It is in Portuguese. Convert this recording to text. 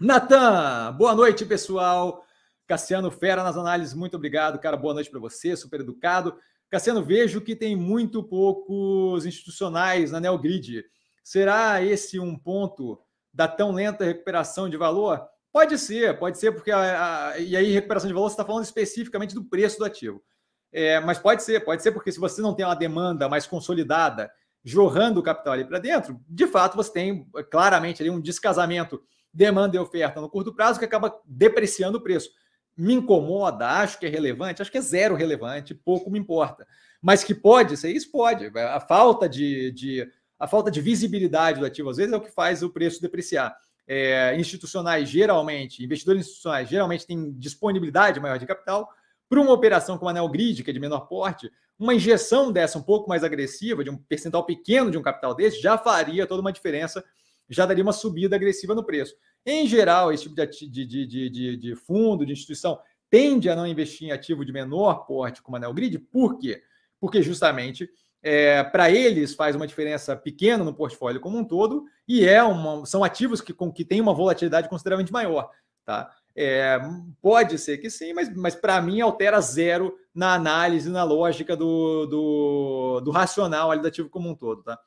Natan, boa noite, pessoal. Cassiano Fera nas análises, muito obrigado, cara. Boa noite para você, super educado. Cassiano, vejo que tem muito poucos institucionais na Neogrid. Será esse um ponto da tão lenta recuperação de valor? Pode ser, pode ser, porque a, a, e aí recuperação de valor você está falando especificamente do preço do ativo. É, mas pode ser, pode ser porque se você não tem uma demanda mais consolidada jorrando o capital ali para dentro, de fato você tem é, claramente ali um descasamento demanda e oferta no curto prazo que acaba depreciando o preço. Me incomoda, acho que é relevante, acho que é zero relevante, pouco me importa. Mas que pode ser isso, pode. A falta de, de, a falta de visibilidade do ativo, às vezes, é o que faz o preço depreciar. É, institucionais geralmente, investidores institucionais geralmente têm disponibilidade maior de capital, para uma operação como a Neogrid, que é de menor porte, uma injeção dessa um pouco mais agressiva, de um percentual pequeno de um capital desse, já faria toda uma diferença, já daria uma subida agressiva no preço. Em geral, esse tipo de, de, de, de, de fundo, de instituição, tende a não investir em ativo de menor porte como a Neogrid, por quê? Porque justamente é, para eles faz uma diferença pequena no portfólio como um todo e é uma, são ativos que, com, que têm uma volatilidade consideravelmente maior. Tá? É, pode ser que sim, mas, mas para mim altera zero na análise, na lógica do, do, do racional ali da ativo como um todo, tá?